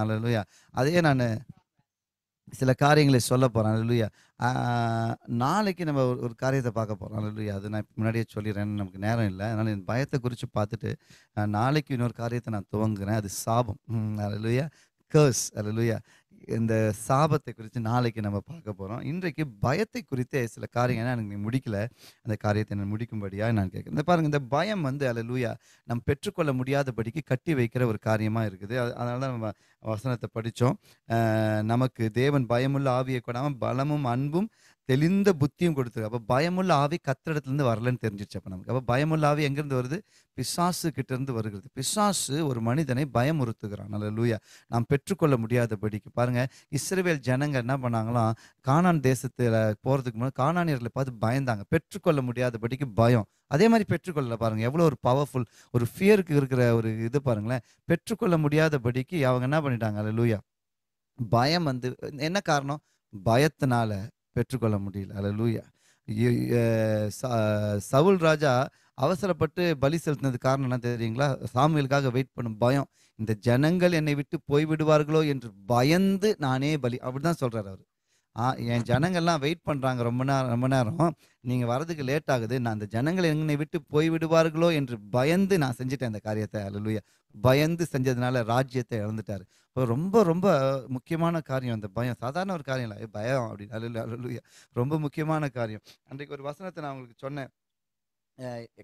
அல்லையா அதே நான் சில காரியங்களை சொல்ல போகிறேன் அல்லையா நாளைக்கு நம்ம ஒரு காரியத்தை பார்க்க போகிறோம் அல்லையா அது நான் முன்னாடியே சொல்லிடுறேன் நமக்கு நேரம் இல்லை அதனால் என் பயத்தை குறித்து பார்த்துட்டு நாளைக்கு இன்னொரு காரியத்தை நான் துவங்குறேன் அது சாபம் அல்லையா கேர்ஸ் அல்லலுயா இந்த சாபத்தை குறித்து நாளைக்கு நம்ம பார்க்க போகிறோம் இன்றைக்கு பயத்தை குறித்தே சில காரியங்கள் எனக்கு முடிக்கல அந்த காரியத்தை நான் முடிக்கும்படியாக நான் கேட்குறேன் இந்த பாருங்கள் இந்த பயம் வந்து அல்ல லூயா நம் பெற்றுக்கொள்ள முடியாதபடிக்கு கட்டி வைக்கிற ஒரு காரியமாக இருக்குது அதனால தான் நம்ம வசனத்தை படித்தோம் நமக்கு தேவன் பயமுள்ள ஆவியை கொடாமல் பலமும் அன்பும் தெளிந்த புத்தியும் கொடுத்துரு அப்போ பயமுள்ள ஆவி கத்திர வரலன்னு தெரிஞ்சிச்சு அப்போ நமக்கு அப்போ பயமுள்ள ஆவி எங்கேருந்து வருது பிசாசு கிட்டேருந்து வருகிறது பிசாசு ஒரு மனிதனை பயமுறுத்துகிறான் நல்ல லூயா நாம் பெற்றுக்கொள்ள முடியாதபடிக்கு பாருங்கள் இஸ்ரேவேல் ஜனங்கள் என்ன பண்ணாங்களாம் காணான் தேசத்தில் போகிறதுக்கு முன்னாடி காணானியர்களை பார்த்து பயந்தாங்க பெற்றுக்கொள்ள முடியாதபடிக்கு பயம் அதே மாதிரி பெற்றுக்கொள்ளல பாருங்கள் எவ்வளோ ஒரு பவர்ஃபுல் ஒரு ஃபியருக்கு இருக்கிற ஒரு இது பாருங்களேன் பெற்றுக்கொள்ள முடியாதபடிக்கு அவங்க என்ன பண்ணிட்டாங்க லூயா பயம் வந்து என்ன காரணம் பயத்தினால பெற்றுக்கொள்ள முடியல அல்ல லூயா சவுல் ராஜா அவசரப்பட்டு பலி செலுத்தினது காரணம் என்ன தெரியுங்களா சாமியலுக்காக வெயிட் பண்ணும் பயம் இந்த ஜனங்கள் என்னை விட்டு போய்விடுவார்களோ என்று பயந்து நானே பலி அப்படிதான் சொல்றாரு அவர் ஆ என் ஜனங்கள்லாம் வெயிட் பண்ணுறாங்க ரொம்ப நேரம் ரொம்ப நேரம் நீங்கள் வர்றதுக்கு லேட் ஆகுது நான் அந்த ஜனங்கள் என்னை விட்டு போய்விடுவார்களோ என்று பயந்து நான் செஞ்சுட்டேன் இந்த காரியத்தை அல்ல பயந்து செஞ்சதுனால ராஜ்யத்தை இழந்துட்டார் ரொம்ப ரொம்ப முக்கியமான காரியம் அந்த பயம் சாதாரண ஒரு காரியம் இல்லை பயம் அப்படின்னு அலுவலு அலுவலுயா ரொம்ப முக்கியமான காரியம் அன்றைக்கு ஒரு வசனத்தை நான் உங்களுக்கு சொன்னேன்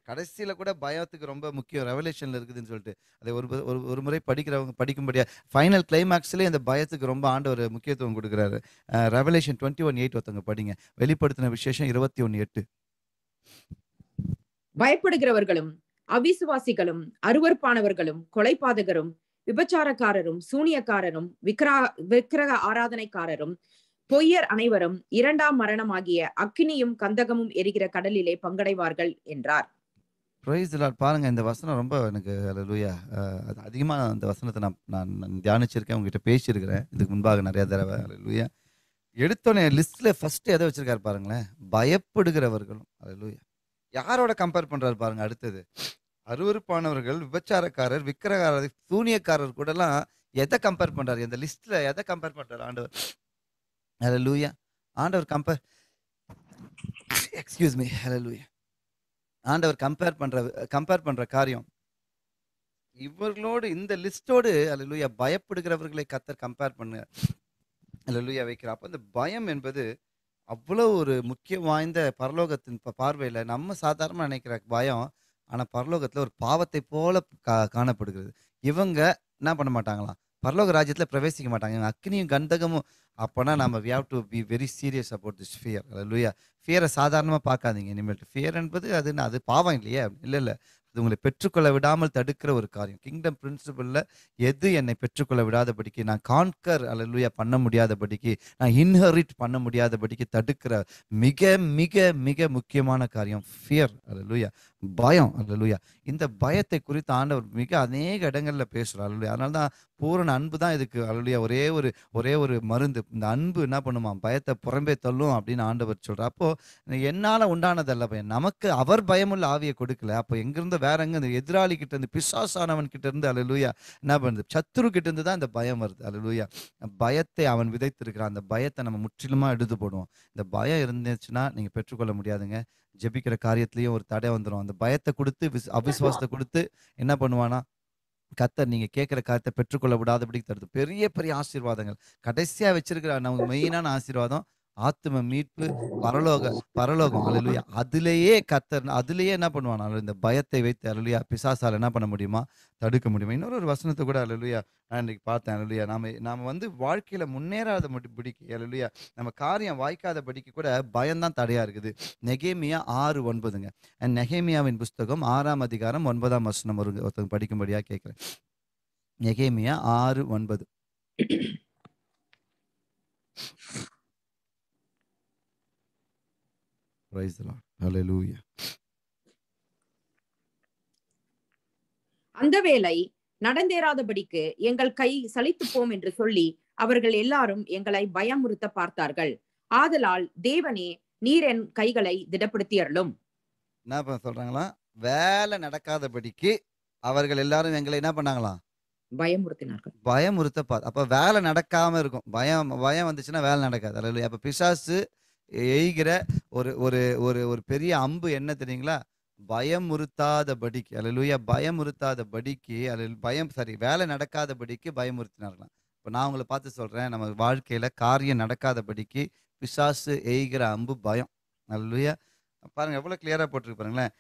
கடைசியில் கூட பயத்துக்கு ரொம்ப முக்கியம் ரெவலேஷனில் இருக்குதுன்னு சொல்லிட்டு அதை ஒரு ஒரு ஒரு முறை படிக்கிறவங்க படிக்கும்படியாக ஃபைனல் கிளைமேக்ஸ்லேயே இந்த பயத்துக்கு ரொம்ப ஒரு முக்கியத்துவம் கொடுக்குறாரு ரெவலேஷன் டுவெண்ட்டி ஒன் எயிட் ஒருத்தவங்க படிங்க வெளிப்படுத்தின விசேஷம் இருபத்தி ஒன்று எட்டு பயப்படுகிறவர்களும் அவிசுவாசிகளும் அருவறுப்பானவர்களும் கொலைபாதகரும் விபச்சாரக்காரரும் சூனியக்காரரும் விக்ரா விக்கிரக ஆராதனைக்காரரும் பொய்யர் அனைவரும் இரண்டாம் மரணமாகிய அக்கினியும் கந்தகமும் எரிகிற கடலிலே பங்கடைவார்கள் என்றார் பாருங்க இந்த வசனம் ரொம்ப எனக்கு லூயா அதிகமாக அந்த வசனத்தை நான் நான் தியானிச்சிருக்கேன் உங்ககிட்ட பேசியிருக்கிறேன் இதுக்கு முன்பாக நிறைய தடவை லூயா எடுத்தோடனே லிஸ்ட்ல ஃபர்ஸ்ட் எதை வச்சிருக்காரு பாருங்களேன் பயப்படுகிறவர்களும் அது லூயா யாரோட கம்பேர் பண்றாரு பாருங்க அடுத்தது அருவறுப்பானவர்கள் விபச்சாரக்காரர் விக்கிரகாரர் சூனியக்காரர் கூடலாம் எதை கம்பேர் பண்றாரு இந்த லிஸ்ட்ல எதை கம்பேர் பண்றாரு ஆண்டவர் ஹலோ லூயா ஆண்டவர் கம்பேர் எக்ஸ்கியூஸ் மீ ஹலோ லூயா ஆண்டவர் கம்பேர் பண்ற கம்பேர் பண்ற காரியம் இவர்களோடு இந்த லிஸ்டோடு அல்ல லூயா பயப்படுகிறவர்களை கத்தர் கம்பேர் பண்ண அல்ல லூயா வைக்கிறா அப்போ இந்த பயம் என்பது அவ்வளோ ஒரு முக்கியம் வாய்ந்த பரலோகத்தின் பார்வையில் நம்ம சாதாரணமாக நினைக்கிற பயம் ஆனால் பரலோகத்தில் ஒரு பாவத்தை போல கா காணப்படுகிறது இவங்க என்ன பண்ண மாட்டாங்களாம் பரலோக ராஜ்யத்தில் பிரவேசிக்க மாட்டாங்க அக்னியும் கந்தகமும் அப்போனா நம்ம we have to be very serious about this fear லூயா ஃபியரை சாதாரணமாக பார்க்காதீங்க இனிமேல் ஃபியர் என்பது அது அது பாவம் இல்லையே இல்லை இல்லை இது உங்களை பெற்றுக்கொள்ள விடாமல் தடுக்கிற ஒரு காரியம் கிங்டம் பிரின்சிபலில் எது என்னை பெற்றுக்கொள்ள விடாதபடிக்கு நான் கான்கர் அலலுயா பண்ண முடியாதபடிக்கு நான் இன்ஹெரிட் பண்ண முடியாதபடிக்கு தடுக்கிற மிக மிக மிக முக்கியமான காரியம் ஃபியர் அலலுயா பயம் அலலுயா இந்த பயத்தை குறித்து ஆண்டவர் மிக அநேக இடங்களில் பேசுகிறார் அலலுயா அதனால தான் பூரண அன்பு தான் இதுக்கு அலலுயா ஒரே ஒரு ஒரே ஒரு மருந்து இந்த அன்பு என்ன பண்ணுமா பயத்தை புறம்பே தள்ளும் அப்படின்னு ஆண்டவர் சொல்கிறார் அப்போது என்னால் உண்டானதல்ல பயம் நமக்கு அவர் பயமுள்ள ஆவியை கொடுக்கல அப்போ எங்கிருந்த வேறங்க அந்த எதிராளி கிட்ட இருந்து பிசாசானவன் கிட்ட இருந்து அலலூயா என்ன பண்ணுது சத்துரு கிட்ட இருந்து தான் இந்த பயம் வருது அலலூயா பயத்தை அவன் விதைத்திருக்கிறான் அந்த பயத்தை நம்ம முற்றிலுமா எடுத்து போடுவோம் இந்த பயம் இருந்துச்சுன்னா நீங்க பெற்றுக்கொள்ள முடியாதுங்க ஜெபிக்கிற காரியத்திலையும் ஒரு தடை வந்துடும் அந்த பயத்தை கொடுத்து அவிசுவாசத்தை கொடுத்து என்ன பண்ணுவானா கத்தர் நீங்க கேட்கிற காரியத்தை பெற்றுக்கொள்ள விடாதபடி தருது பெரிய பெரிய ஆசீர்வாதங்கள் கடைசியா வச்சிருக்கிற நமக்கு மெயினான ஆசீர்வாதம் ஆத்தும மீட்பு பரலோக பரலோகம் அழலுயா அதுலேயே கத்தர் அதுலேயே என்ன பண்ணுவான் இந்த பயத்தை வைத்து அழலுயா பிசாசால் என்ன பண்ண முடியுமா தடுக்க முடியுமா இன்னொரு ஒரு வசனத்தை கூட அழலுயா நான் இன்னைக்கு பார்த்தேன் அழலுயா நாம நாம் வந்து வாழ்க்கையில் முன்னேறாத பிடிக்கு அழலுயா நம்ம காரியம் வாய்க்காத படிக்க கூட பயம்தான் தடையா இருக்குது நெகேமியா ஆறு ஒன்பதுங்க நெகேமியாவின் புஸ்தகம் ஆறாம் அதிகாரம் ஒன்பதாம் வசனம் ஒரு ஒருத்தங்க படிக்கும்படியாக கேட்குறேன் நெகேமியா ஆறு ஒன்பது பிரைஸ் அந்த வேலை நடந்தேறாதபடிக்கு எங்கள் கை சலித்து போம் என்று சொல்லி அவர்கள் எல்லாரும் எங்களை பயமுறுத்த பார்த்தார்கள் ஆதலால் தேவனே நீர் என் கைகளை திடப்படுத்தி அருளும் என்ன சொல்றாங்களா வேலை நடக்காதபடிக்கு அவர்கள் எல்லாரும் எங்களை என்ன பண்ணாங்களாம் பயமுறுத்தினார்கள் பயமுறுத்த பார் அப்ப வேலை நடக்காம இருக்கும் பயம் பயம் வந்துச்சுன்னா வேலை நடக்காது அப்ப பிசாசு எய்கிற ஒரு ஒரு ஒரு ஒரு பெரிய அம்பு என்ன தெரியுங்களா பயமுறுத்தாத படிக்கு அல்ல பயமுறுத்தாத படிக்கு அல்ல பயம் சாரி வேலை நடக்காத படிக்கு பயமுறுத்தினார்களாம் இப்போ நான் உங்களை பார்த்து சொல்கிறேன் நம்ம வாழ்க்கையில் காரியம் நடக்காத படிக்கு பிசாசு எய்கிற அம்பு பயம் அல்ல பாருங்கள் எவ்வளோ கிளியராக போட்டிருக்கு பாருங்களேன்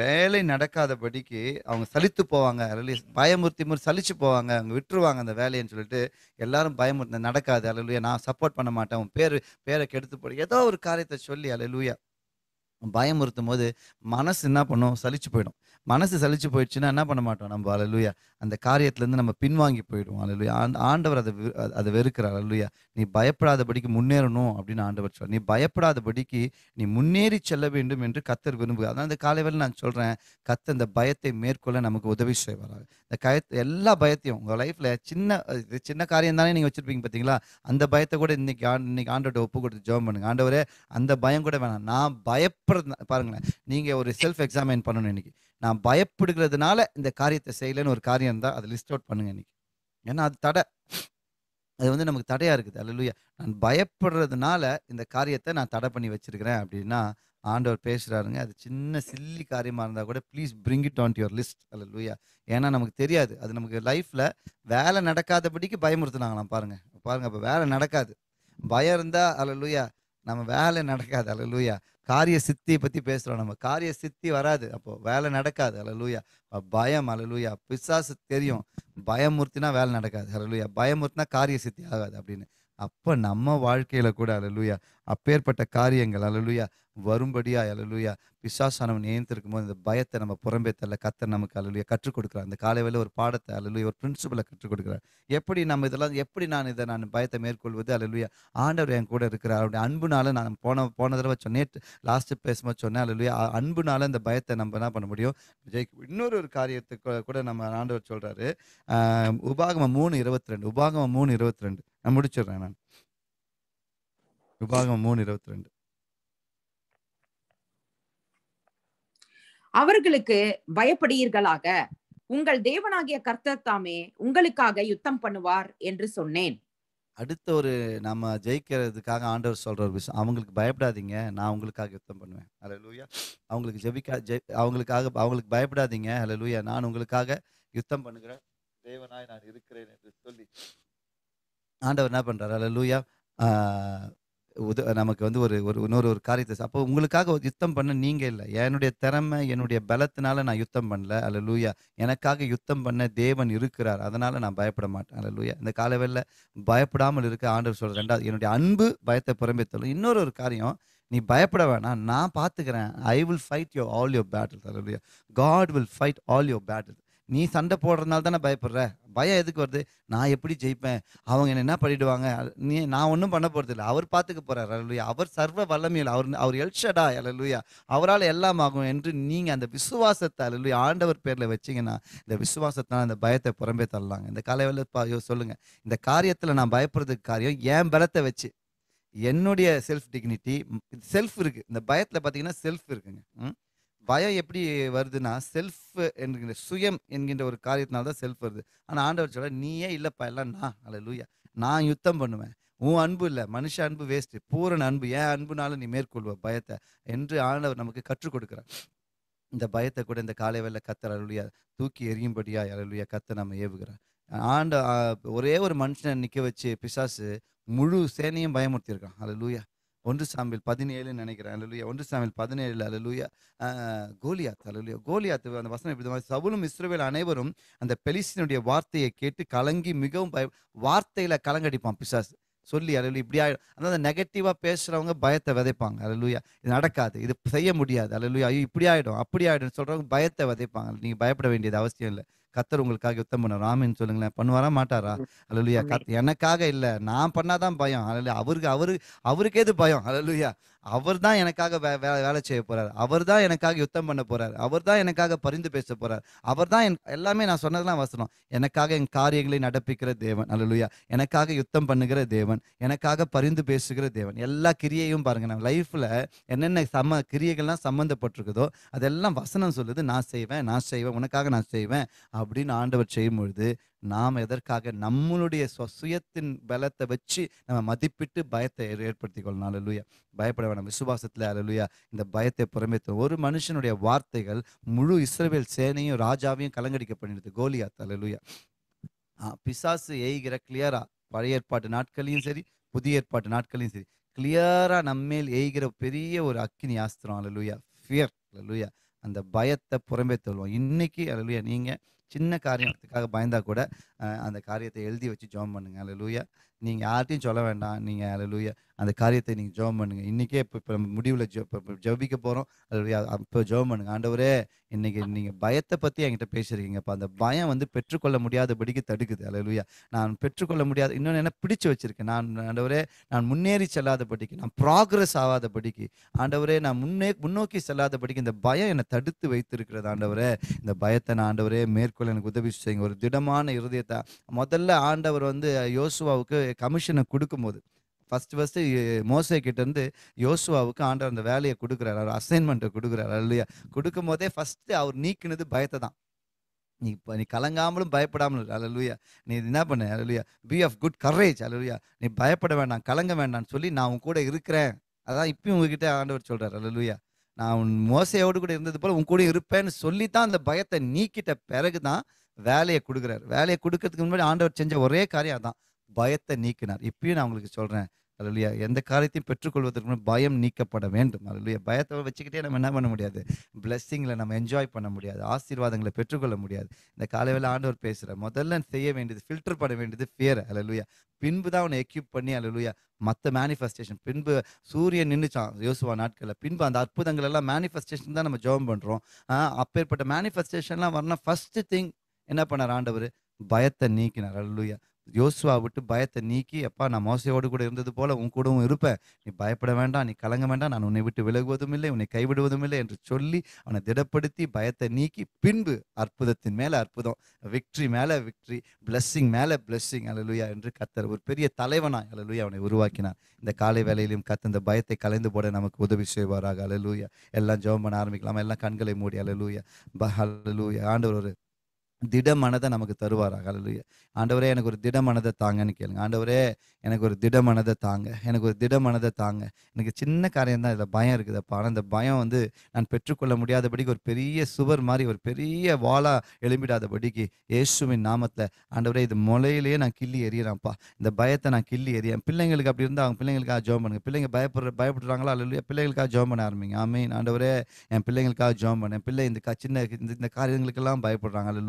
வேலை நடக்காதபடிக்கு அவங்க சலித்து போவாங்க ரிலீஸ் பயமுறுத்தி முறை சலித்து போவாங்க அவங்க விட்டுருவாங்க அந்த வேலைன்னு சொல்லிட்டு எல்லாரும் பயமுறுத்த நடக்காது அலலுயா நான் சப்போர்ட் பண்ண மாட்டேன் அவன் பேர் பேரை கெடுத்து போடு ஏதோ ஒரு காரியத்தை சொல்லி அலலுயா பயமுறுத்தும் போது மனசு என்ன பண்ணும் சலிச்சு போயிடும் மனசு சலிச்சு போயிடுச்சுன்னா என்ன பண்ண மாட்டோம் நம்ம அலலுயா அந்த காரியத்திலேருந்து நம்ம பின்வாங்கி போயிடுவோம் அலலுயா ஆண்டவர் அதை அதை வெறுக்கிறார் அலலுயா நீ பயப்படாதபடிக்கு முன்னேறணும் அப்படின்னு ஆண்டவர் சொல்ற நீ பயப்படாதபடிக்கு நீ முன்னேறி செல்ல வேண்டும் என்று கத்தர் விரும்புகிற அதான் இந்த காலையில் நான் சொல்கிறேன் கத்த அந்த பயத்தை மேற்கொள்ள நமக்கு உதவி செய்வாராக இந்த கயத்தை எல்லா பயத்தையும் உங்கள் லைஃப்பில் சின்ன சின்ன காரியம் தானே நீங்கள் வச்சுருப்பீங்க பார்த்தீங்களா அந்த பயத்தை கூட இன்னைக்கு இன்றைக்கி ஆண்டோட ஒப்பு கொடுத்து ஜோம் பண்ணுங்க ஆண்டவரே அந்த பயம் கூட வேணாம் நான் பயப்படுற பாருங்களேன் நீங்கள் ஒரு செல்ஃப் எக்ஸாமின் பண்ணணும் இன்னைக்கு நான் பயப்படுகிறதுனால இந்த காரியத்தை செய்யலைன்னு ஒரு காரியம் இருந்தால் அதை லிஸ்ட் அவுட் பண்ணுங்க இன்னைக்கு ஏன்னா அது தடை அது வந்து நமக்கு தடையாக இருக்குது அல்ல லூயா நான் பயப்படுறதுனால இந்த காரியத்தை நான் தடை பண்ணி வச்சிருக்கிறேன் அப்படின்னா ஆண்டவர் பேசுகிறாருங்க அது சின்ன சில்லி காரியமாக இருந்தால் கூட please bring it on your list alleluia ஏன்னா நமக்கு தெரியாது அது நமக்கு லைஃப்பில் வேலை நடக்காதபடிக்கு பயமுறுத்துனாங்களாம் பாருங்கள் பாருங்கள் அப்போ வேலை நடக்காது பயம் இருந்தால் அல்ல லூயா நம்ம வேலை நடக்காது அல்ல லூயா காரிய சித்தியை பற்றி பேசுகிறோம் நம்ம காரிய சித்தி வராது அப்போ வேலை நடக்காது அலலூயா பயம் அலலூயா பிசாசு தெரியும் பயமூர்த்தினா வேலை நடக்காது அலலூயா பயமூர்த்தினா காரிய சித்தி ஆகாது அப்படின்னு அப்போ நம்ம வாழ்க்கையில் கூட அலலுயா அப்பேற்பட்ட காரியங்கள் அலலுயா வரும்படியா அலலுயா பிசாசானவன் ஏந்திருக்கும் போது இந்த பயத்தை நம்ம புறம்பே தள்ள கத்தர் நமக்கு அலலுயா கற்றுக் கொடுக்குறா அந்த காலையில் ஒரு பாடத்தை அலலுயா ஒரு பிரின்சிபலை கற்றுக் கொடுக்குறா எப்படி நம்ம இதெல்லாம் எப்படி நான் இதை நான் பயத்தை மேற்கொள்வது அலலுயா ஆண்டவர் என் கூட இருக்கிறார் அவருடைய அன்புனால நான் போன போன தடவை சொன்னேன் லாஸ்ட்டு பேசும்போது சொன்னேன் அலலுயா அன்புனால இந்த பயத்தை நம்ம என்ன பண்ண முடியும் ஜெயிக்கும் இன்னொரு ஒரு காரியத்துக்கு கூட நம்ம ஆண்டவர் சொல்கிறாரு உபாகமம் மூணு இருபத்தி ரெண்டு உபாகமம் மூணு இருபத்தி ரெண்டு நான் முடிச்சிடுறேன் நான் விபாகம் மூணு இருபத்தி ரெண்டு அவர்களுக்கு பயப்படுகிறீர்களாக உங்கள் தேவனாகிய கர்த்தர் தாமே உங்களுக்காக யுத்தம் பண்ணுவார் என்று சொன்னேன் அடுத்த ஒரு நம்ம ஜெயிக்கிறதுக்காக ஆண்டவர் சொல்ற ஒரு விஷயம் அவங்களுக்கு பயப்படாதீங்க நான் உங்களுக்காக யுத்தம் பண்ணுவேன் ஹலோ லூயா அவங்களுக்கு ஜெபிக்கா ஜெய் அவங்களுக்காக அவங்களுக்கு பயப்படாதீங்க ஹலோ லூயா நான் உங்களுக்காக யுத்தம் பண்ணுகிறேன் தேவனாய் நான் இருக்கிறேன் என்று சொல்லி ஆண்டவர் என்ன பண்ணுறாரு அல்ல லூயா உத நமக்கு வந்து ஒரு ஒரு இன்னொரு ஒரு காரியத்தை அப்போ உங்களுக்காக யுத்தம் பண்ண நீங்கள் இல்லை என்னுடைய திறமை என்னுடைய பலத்தினால நான் யுத்தம் பண்ணல அல்ல லூயா எனக்காக யுத்தம் பண்ண தேவன் இருக்கிறார் அதனால நான் பயப்பட மாட்டேன் அல்ல லூயா இந்த காலவெளியில் பயப்படாமல் இருக்க ஆண்டவர் சொல்ற ரெண்டாவது என்னுடைய அன்பு பயத்தை புறம்பித்தலும் இன்னொரு ஒரு காரியம் நீ பயப்பட வேணாம் நான் பார்த்துக்கிறேன் I will fight your all your battle alleluia God will fight all your battle நீ சண்டை போடுறதுனால தானே பயப்படுற பயம் எதுக்கு வருது நான் எப்படி ஜெயிப்பேன் அவங்க என்ன என்ன பண்ணிடுவாங்க நீ நான் ஒன்றும் பண்ண போகிறது இல்லை அவர் பார்த்துக்க போகிறார் அலலுயா அவர் சர்வ வல்லமையில் அவர் அவர் எல்ஷடா அலலுயா அவரால் எல்லாம் ஆகும் என்று நீங்கள் அந்த விசுவாசத்தை அலலுயா ஆண்டவர் பேரில் வச்சிங்கன்னா இந்த விசுவாசத்தினால் அந்த பயத்தை புறம்பே தள்ளலாங்க இந்த காலையில் சொல்லுங்கள் இந்த காரியத்தில் நான் பயப்படுறதுக்கு காரியம் என் பலத்தை வச்சு என்னுடைய செல்ஃப் டிக்னிட்டி செல்ஃப் இருக்குது இந்த பயத்தில் பார்த்தீங்கன்னா செல்ஃப் இருக்குங்க பயம் எப்படி வருதுன்னா செல்ஃப் என்கின்ற சுயம் என்கின்ற ஒரு காரியத்தினால தான் செல்ஃப் வருது ஆனால் ஆண்டவர் சொல்ல நீயே இல்லைப்பா எல்லாம் நான் அல்ல லூயா நான் யுத்தம் பண்ணுவேன் உன் அன்பு இல்லை மனுஷ அன்பு வேஸ்ட்டு பூரண அன்பு ஏன் அன்புனாலும் நீ மேற்கொள்வ பயத்தை என்று ஆண்டவர் நமக்கு கற்றுக் கொடுக்குறார் இந்த பயத்தை கூட இந்த காலை வேலை கத்த அலுவலியா தூக்கி எரியும்படியா அலுவலியா கத்த நம்ம ஏவுகிறார் ஆண்ட ஒரே ஒரு மனுஷனை நிற்க வச்சு பிசாசு முழு சேனையும் பயமுறுத்தியிருக்கான் அது லூயா ஒன்று சாம்பில் பதினேழுன்னு நினைக்கிறேன் அலலுயா ஒன்று சாம்பில் பதினேழு அலலுயா கோலியாத் அலலுயா கோலியாத் அந்த வசனம் இப்படி மாதிரி சவுலும் இஸ்ரோவேல் அனைவரும் அந்த பெலிசினுடைய வார்த்தையை கேட்டு கலங்கி மிகவும் பய வார்த்தையில் கலங்கடிப்பான் பிசாசு சொல்லி அலலு இப்படி ஆகிடும் அதாவது நெகட்டிவாக பேசுகிறவங்க பயத்தை விதைப்பாங்க அலலுயா இது நடக்காது இது செய்ய முடியாது அலலுயா ஐயோ இப்படி ஆயிடும் அப்படி ஆயிடும் சொல்கிறவங்க பயத்தை விதைப்பாங்க நீங்கள் பயப்பட வேண்டியது அவசியம் இல்லை கத்தர் உங்களுக்காக யுத்தம் பண்ண ராமின்னு சொல்லுங்களேன் பண்ணுவாரா மாட்டாரா அலலுயா கத் எனக்காக இல்லை நான் பண்ணாதான் பயம் அலலுயா அவருக்கு அவரு அவருக்கு எது பயம் அலலுயா அவர் தான் எனக்காக வே வேலை செய்ய போறார் அவர் தான் எனக்காக யுத்தம் பண்ண போறார் அவர் தான் எனக்காக பரிந்து பேச போறார் அவர் தான் என் எல்லாமே நான் சொன்னதெல்லாம் வசனம் எனக்காக என் காரியங்களை நடப்பிக்கிற தேவன் அலலுயா எனக்காக யுத்தம் பண்ணுகிற தேவன் எனக்காக பரிந்து பேசுகிற தேவன் எல்லா கிரியையும் பாருங்க நான் லைஃப்ல என்னென்ன சம கிரியைகள்லாம் சம்மந்தப்பட்டிருக்குதோ அதெல்லாம் வசனம் சொல்லுது நான் செய்வேன் நான் செய்வேன் உனக்காக நான் செய்வேன் அப்படின்னு ஆண்டவர் செய்யும் பொழுது நாம் எதற்காக நம்மளுடைய சுயத்தின் பலத்தை வச்சு நம்ம மதிப்பிட்டு பயத்தை ஏற்படுத்தி கொள்ளணும் அலலுயா பயப்பட வேணாம் விசுவாசத்தில் அலலுயா இந்த பயத்தை புறமேத்து ஒரு மனுஷனுடைய வார்த்தைகள் முழு இஸ்ரேல் சேனையும் ராஜாவையும் கலங்கடிக்க பண்ணிடுது கோலியாத் அலலுயா பிசாசு எய்கிற கிளியரா பழைய ஏற்பாட்டு நாட்களையும் சரி புதிய ஏற்பாட்டு நாட்களையும் சரி கிளியரா நம்மேல் எய்கிற பெரிய ஒரு அக்கினி ஆஸ்திரம் அலலுயா ஃபியர் அலலுயா அந்த பயத்தை புறம்பே தள்ளுவோம் இன்னைக்கு அலலுயா நீங்கள் சின்ன காரியத்துக்காக பயந்தா கூட அந்த காரியத்தை எழுதி வச்சு ஜோம் பண்ணுங்க அல்ல லூயா நீங்கள் யார்ட்டையும் சொல்ல வேண்டாம் நீங்கள் அல்ல லூயா அந்த காரியத்தை நீங்கள் ஜோம் பண்ணுங்க இன்னைக்கே இப்போ இப்போ முடிவுல முடிவில் ஜபிக்க போகிறோம் அல்ல அப்போ ஜோம் பண்ணுங்க ஆண்டவரே இன்னைக்கு நீங்கள் பயத்தை பற்றி என்கிட்ட பேசியிருக்கீங்க அப்ப அந்த பயம் வந்து பெற்றுக்கொள்ள முடியாதபடிக்கு தடுக்குது அல்ல லூயா நான் பெற்றுக்கொள்ள முடியாது இன்னொன்று என்ன பிடிச்சு வச்சிருக்கேன் நான் ஆண்டவரே நான் முன்னேறி செல்லாதபடிக்கு நான் ப்ராக்ரஸ் ஆகாதபடிக்கு ஆண்டவரே நான் முன்னே முன்னோக்கி செல்லாதபடிக்கு இந்த பயம் என்னை தடுத்து வைத்திருக்கிறது ஆண்டவரே இந்த பயத்தை நான் ஆண்டவரே மேற்கொள்ள நாட்கள் எனக்கு உதவி செய்யுங்க ஒரு திடமான இருதயத்தை முதல்ல ஆண்டவர் வந்து யோசுவாவுக்கு கமிஷனை கொடுக்கும்போது ஃபஸ்ட்டு ஃபஸ்ட்டு மோசை கிட்டேருந்து யோசுவாவுக்கு ஆண்டவர் அந்த வேலையை கொடுக்குறாரு அவர் அசைன்மெண்ட்டை கொடுக்குறாரு இல்லையா கொடுக்கும் போதே ஃபஸ்ட்டு அவர் நீக்கினது பயத்தை தான் நீ இப்போ நீ கலங்காமலும் அல்ல அலலுயா நீ என்ன பண்ண alleluia be of good courage alleluia நீ பயப்பட வேண்டாம் கலங்க வேண்டாம்னு சொல்லி நான் உன் கூட இருக்கிறேன் அதான் இப்பயும் உங்ககிட்ட ஆண்டவர் சொல்கிறார் அலலுயா நான் உன் மோசையோடு கூட இருந்தது போல் உன் கூட இருப்பேன்னு சொல்லித்தான் அந்த பயத்தை நீக்கிட்ட பிறகு தான் வேலையை கொடுக்குறாரு வேலையை கொடுக்கறதுக்கு முன்னாடி ஆண்டவர் செஞ்ச ஒரே காரியம் அதான் பயத்தை நீக்கினார் இப்பயும் நான் உங்களுக்கு சொல்கிறேன் அதுலையா எந்த காரியத்தையும் பெற்றுக்கொள்வதற்கு பயம் நீக்கப்பட வேண்டும் அதுலையா பயத்தை வச்சுக்கிட்டே நம்ம என்ன பண்ண முடியாது பிளெஸ்ஸிங்கில் நம்ம என்ஜாய் பண்ண முடியாது ஆசீர்வாதங்களை பெற்றுக்கொள்ள முடியாது இந்த காலையில் ஆண்டவர் பேசுகிற முதல்ல செய்ய வேண்டியது ஃபில்டர் பண்ண வேண்டியது ஃபியர் அலலுயா பின்பு தான் அவனை எக்யூப் பண்ணி அலலுயா மற்ற மேனிஃபெஸ்டேஷன் பின்பு சூரியன் நின்றுச்சான் யோசுவா நாட்களில் பின்பு அந்த அற்புதங்கள் எல்லாம் மேனிஃபெஸ்டேஷன் தான் நம்ம ஜோம் பண்ணுறோம் அப்பேற்பட்ட மேனிஃபெஸ்டேஷன்லாம் வரணும் ஃபஸ்ட்டு திங் என்ன பண்ணார் ஆண்டவர் பயத்தை நீக்கினார் அல்லுயா யோசுவா விட்டு பயத்தை நீக்கி அப்பா நான் மோசையோடு கூட இருந்தது போல உன் கூடவும் இருப்பேன் நீ பயப்பட வேண்டாம் நீ கலங்க வேண்டாம் நான் உன்னை விட்டு விலகுவதும் இல்லை உன்னை கைவிடுவதும் இல்லை என்று சொல்லி அவனை திடப்படுத்தி பயத்தை நீக்கி பின்பு அற்புதத்தின் மேலே அற்புதம் விக்ட்ரி மேலே விக்ட்ரி பிளஸ்ஸிங் மேலே பிளஸ்ஸிங் அலலுயா என்று கத்தர் ஒரு பெரிய தலைவனாய் அலலுயா அவனை உருவாக்கினார் இந்த காலை வேலையிலும் கத்த இந்த பயத்தை கலைந்து போட நமக்கு உதவி செய்வாராக அலலுயா எல்லாம் ஜோம்பன பண்ண ஆரம்பிக்கலாம் எல்லாம் கண்களை மூடி அலலுயா அலலுயா ஆண்டவர் ஒரு திட மனதை நமக்கு தருவாராக அல்லது ஆண்டவரே எனக்கு ஒரு திட மனதை தாங்கன்னு கேளுங்க ஆண்டவரே எனக்கு ஒரு திட மனதை தாங்க எனக்கு ஒரு திட மனதை தாங்க எனக்கு சின்ன காரியம் தான் இதில் பயம் இருக்குதுப்பா ஆனால் அந்த பயம் வந்து நான் பெற்றுக்கொள்ள முடியாதபடிக்கு ஒரு பெரிய சுவர் மாதிரி ஒரு பெரிய வாளாக எழும்பிடாதபடிக்கு இயேசுவின் நாமத்தில் ஆண்டவரே இது முளையிலேயே நான் கிள்ளி எறிகிறேன்ப்பா இந்த பயத்தை நான் கிள்ளி எறியேன் பிள்ளைங்களுக்கு அப்படி இருந்தால் அவங்க பிள்ளைங்களுக்காக ஜோம் பண்ணுங்க பிள்ளைங்க பயப்படுற பயப்படுறாங்களா அல்ல பிள்ளைங்களுக்காக ஜோம் பண்ண ஆரம்பிங்க ஆமீன் ஆண்டவரே என் பிள்ளைங்களுக்காக ஜோம் பண்ணேன் பிள்ளை இந்த சின்ன இந்த காரியங்களுக்கெல்லாம் பயப்படுறாங்க அல்ல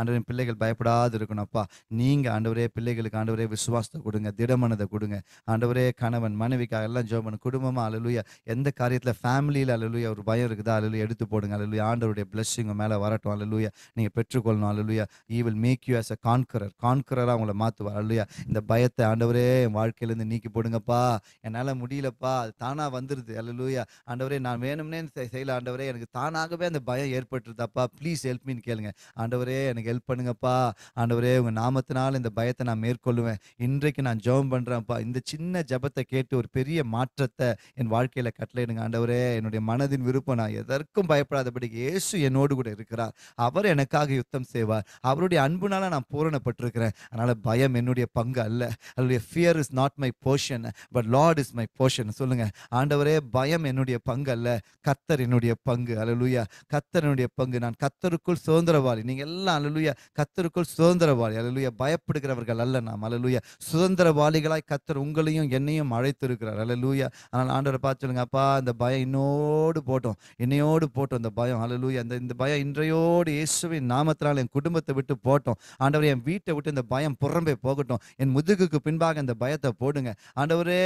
ஆண்டவரே பிள்ளைகள் பயப்படாது இருக்கணும் அப்பா நீங்கள் ஆண்டவரே பிள்ளைகளுக்கு ஆண்டவரே விசுவாசத்தை கொடுங்க திடமனதை கொடுங்க ஆண்டவரே கணவன் மனைவிக்காக எல்லாம் ஜோமன் குடும்பமாக அழலுயா எந்த காரியத்தில் ஃபேமிலியில் அழலுயா ஒரு பயம் இருக்குதா அழலுயா எடுத்து போடுங்க அழலுயா ஆண்டவருடைய பிளஸ்ஸிங் மேலே வரட்டும் அழலுயா நீங்கள் பெற்றுக்கொள்ளணும் alleluia he will make you as a conqueror கான்கரரா உங்களை மாற்றுவார் அழலுயா இந்த பயத்தை ஆண்டவரே என் வாழ்க்கையிலேருந்து நீக்கி போடுங்கப்பா என்னால் முடியலப்பா அது தானாக வந்துடுது அழலுயா ஆண்டவரே நான் வேணும்னே செய்யல ஆண்டவரே எனக்கு தானாகவே அந்த பயம் ஏற்பட்டுருதாப்பா ப்ளீஸ் ஹெல்ப் மீன் கேளுங்க ஆண்டவரே எனக்கு ஹெல்ப் பண்ணுங்கப்பா ஆண்டவரே உங்கள் நாமத்தினால் இந்த பயத்தை நான் மேற்கொள்ளுவேன் இன்றைக்கு நான் ஜெபம் பண்ணுறேன்ப்பா இந்த சின்ன ஜபத்தை கேட்டு ஒரு பெரிய மாற்றத்தை என் வாழ்க்கையில் கட்டளையிடுங்க ஆண்டவரே என்னுடைய மனதின் விருப்பம் நான் எதற்கும் பயப்படாதபடிக்கு இயேசு என்னோடு கூட இருக்கிறார் அவர் எனக்காக யுத்தம் செய்வார் அவருடைய அன்புனால நான் பூரணப்பட்டிருக்கிறேன் அதனால் பயம் என்னுடைய பங்கு அல்ல அதனுடைய fear is not my portion but Lord is my portion சொல்லுங்க ஆண்டவரே பயம் என்னுடைய பங்கு அல்ல கத்தர் என்னுடைய பங்கு அல்ல லூயா கத்தர் என்னுடைய பங்கு நான் கத்தருக்குள் சுதந்திரவாளி நீங்கள் எல்லாம் அலலுயா கத்தருக்குள் சுதந்திரவாளி அலலுயா பயப்படுகிறவர்கள் அல்ல நாம் அலலுயா சுதந்திரவாளிகளாய் கத்தர் உங்களையும் என்னையும் அழைத்திருக்கிறார் அலலுயா ஆனால் ஆண்டவரை பார்த்து சொல்லுங்க அப்பா இந்த பயம் என்னோடு போட்டோம் என்னையோடு போட்டோம் இந்த பயம் அலலுயா அந்த இந்த பயம் இன்றையோடு இயேசுவின் நாமத்தினால் என் குடும்பத்தை விட்டு போட்டோம் ஆண்டவர் என் வீட்டை விட்டு இந்த பயம் புறம்பே போகட்டும் என் முதுகுக்கு பின்பாக இந்த பயத்தை போடுங்க ஆண்டவரே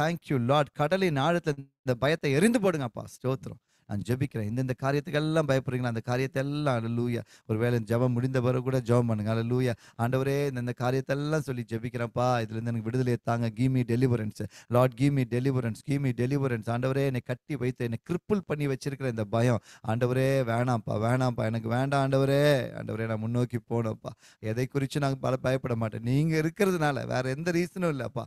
தேங்க்யூ லாட் கடலின் ஆழத்தில் இந்த பயத்தை எரிந்து போடுங்கப்பா ஸ்தோத்திரம் நான் ஜெபிக்கிறேன் இந்தந்த காரியத்துக்கெல்லாம் பயப்படுறீங்களா அந்த காரியத்தை எல்லாம் லூயா ஒரு வேலை ஜபம் முடிந்த பிறகு கூட ஜபம் பண்ணுங்க லூயா ஆண்டவரே இந்தந்த காரியத்தெல்லாம் சொல்லி ஜெபிக்கிறேன்ப்பா இதுலேருந்து எனக்கு விடுதலை தாங்க give me deliverance Lord give me deliverance give me deliverance ஆண்டவரே என்னை கட்டி வைத்து என்னை கிரிப்பிள் பண்ணி வச்சிருக்கிற இந்த பயம் ஆண்டவரே வேணாம்ப்பா வேணாம்ப்பா எனக்கு வேண்டாம் ஆண்டவரே ஆண்டவரே நான் முன்னோக்கி போனோம்ப்பா எதை குறித்து நான் பல பயப்பட மாட்டேன் நீங்கள் இருக்கிறதுனால வேற எந்த ரீசனும் இல்லைப்பா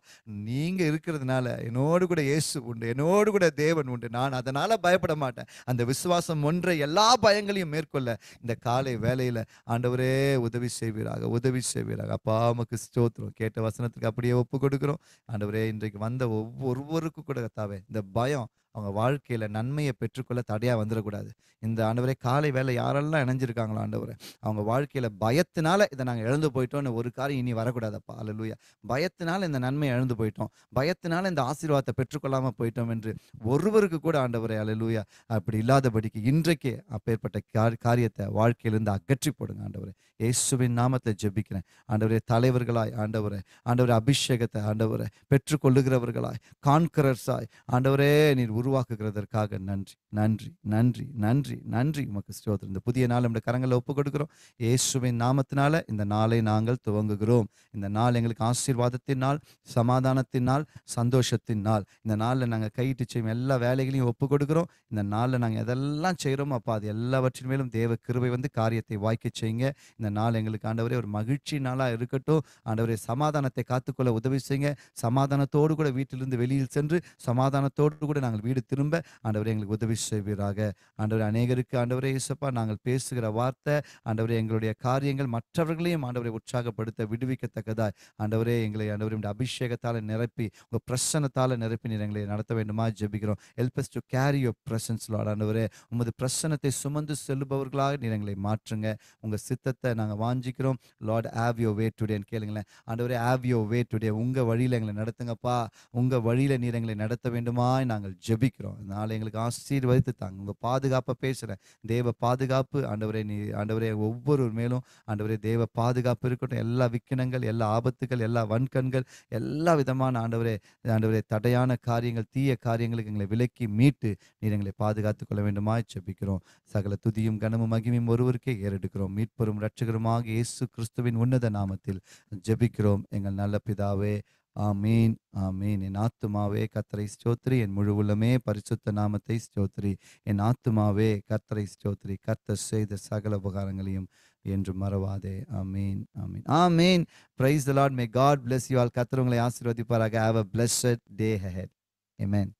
நீங்கள் இருக்கிறதுனால என்னோடு கூட இயேசு உண்டு என்னோடு கூட தேவன் உண்டு நான் அதனால் பயப்பட மாட்டேன் அந்த விசுவாசம் ஒன்றை எல்லா பயங்களையும் மேற்கொள்ள இந்த காலை வேலையில் ஆண்டவரே உதவி செய்வீராக உதவி செய்வீராக அப்பா நமக்கு ஸ்தோத்திரம் கேட்ட வசனத்துக்கு அப்படியே ஒப்பு கொடுக்குறோம் ஆண்டவரே இன்றைக்கு வந்த ஒவ்வொருவருக்கும் கூட தாவே இந்த பயம் அவங்க வாழ்க்கையில் நன்மையை பெற்றுக்கொள்ள தடையாக வந்துடக்கூடாது இந்த ஆண்டவரே காலை வேலை யாரெல்லாம் இணைஞ்சிருக்காங்களோ ஆண்டவரை அவங்க வாழ்க்கையில் பயத்தினால இதை நாங்கள் இழந்து போயிட்டோம்னு ஒரு காரியம் இனி வரக்கூடாதப்பா லூயா பயத்தினால இந்த நன்மையை இழந்து போயிட்டோம் பயத்தினால இந்த ஆசீர்வாதத்தை பெற்றுக்கொள்ளாமல் போயிட்டோம் என்று ஒருவருக்கு கூட ஆண்டவரே லூயா அப்படி இல்லாதபடிக்கு இன்றைக்கே அப்பேற்பட்ட காரியத்தை வாழ்க்கையிலிருந்து அகற்றி போடுங்க ஆண்டவரை இயேசுவின் நாமத்தை ஜெபிக்கிறேன் ஆண்டவரே தலைவர்களாய் ஆண்டவரே ஆண்டவரே அபிஷேகத்தை ஆண்டவரை பெற்றுக்கொள்ளுகிறவர்களாய் கான்கரர்ஸாய் ஆண்டவரே நீர் உருவாக்குகிறதற்காக நன்றி நன்றி நன்றி நன்றி நன்றி உமக்கு ஸ்தோத்திரம் இந்த புதிய நாள் நம்முடைய கரங்களில் ஒப்பு கொடுக்கிறோம் இயேசுவின் நாமத்தினால இந்த நாளை நாங்கள் துவங்குகிறோம் இந்த நாள் எங்களுக்கு ஆசீர்வாதத்தின் நாள் சமாதானத்தின் நாள் சந்தோஷத்தின் நாள் இந்த நாளில் நாங்கள் கையிட்டு செய்யும் எல்லா வேலைகளையும் ஒப்பு கொடுக்குறோம் இந்த நாளில் நாங்கள் எதெல்லாம் செய்கிறோமோ அப்போ அது எல்லாவற்றின் மேலும் தேவ கிருபை வந்து காரியத்தை வாய்க்க செய்யுங்க இந்த நாள் எங்களுக்கு ஆண்டவரே ஒரு மகிழ்ச்சி நாளாக இருக்கட்டும் ஆண்டவரே சமாதானத்தை காத்துக்கொள்ள உதவி செய்யுங்க சமாதானத்தோடு கூட வீட்டிலிருந்து வெளியில் சென்று சமாதானத்தோடு கூட நாங்கள் வீடு வீடு திரும்ப ஆண்டவரை எங்களுக்கு உதவி செய்வீராக ஆண்டவரை அநேகருக்கு ஆண்டவரே இசப்பா நாங்கள் பேசுகிற வார்த்தை ஆண்டவரை எங்களுடைய காரியங்கள் மற்றவர்களையும் ஆண்டவரை உற்சாகப்படுத்த விடுவிக்கத்தக்கதாய் ஆண்டவரே எங்களை ஆண்டவரையும் அபிஷேகத்தால் நிரப்பி உங்கள் பிரசனத்தால் நிரப்பி நீர் எங்களை நடத்த வேண்டுமா ஜெபிக்கிறோம் help us to carry your presence Lord ஆண்டவரே உமது பிரசனத்தை சுமந்து செல்லுபவர்களாக நீர் எங்களை மாற்றுங்க உங்கள் சித்தத்தை நாங்கள் வாஞ்சிக்கிறோம் லார்ட் ஆவ் யோ வே டுடேன்னு கேளுங்களேன் ஆண்டவரே ஆவ் யோ வே டுடே உங்கள் வழியில் எங்களை நடத்துங்கப்பா உங்கள் வழியில் நீர் எங்களை நடத்த வேண்டுமா நாங்கள் ஜபி ஜெபிக்கிறோம் நாளை எங்களுக்கு ஆசீர்வதித்து தாங்க உங்கள் பாதுகாப்பை பேசுகிறேன் தேவ பாதுகாப்பு ஆண்டவரே நீ ஆண்டவரே ஒவ்வொரு மேலும் ஆண்டவரே தேவ பாதுகாப்பு இருக்கட்டும் எல்லா விக்கினங்கள் எல்லா ஆபத்துகள் எல்லா வன்கண்கள் எல்லா விதமான ஆண்டவரே ஆண்டவரே தடையான காரியங்கள் தீய காரியங்களுக்கு எங்களை விலக்கி மீட்டு நீர் எங்களை பாதுகாத்து கொள்ள வேண்டுமா ஜெபிக்கிறோம் சகல துதியும் கனமும் மகிமையும் ஒருவருக்கே ஏறெடுக்கிறோம் மீட்பெறும் ரட்சகருமாக இயேசு கிறிஸ்துவின் உன்னத நாமத்தில் ஜெபிக்கிறோம் எங்கள் நல்ல பிதாவே ஆமேன் ஆமேன் என் ஆத்துமாவே கத்தரை ஸ்தோத்ரி என் முழு உள்ளமே பரிசுத்த நாமத்தை ஸ்தோத்ரி என் ஆத்துமாவே கத்தரை ஸ்தோத்ரி கத்தர் செய்த சகல உபகாரங்களையும் என்று மறவாதே ஆமீன் ஆமீன் ஆமீன் praise the Lord may God bless you all கத்தர் உங்களை ஆசீர்வதிப்பாராக ஹாவ் அ பிளஸ்ட் டே ஹெட் ஏமேன்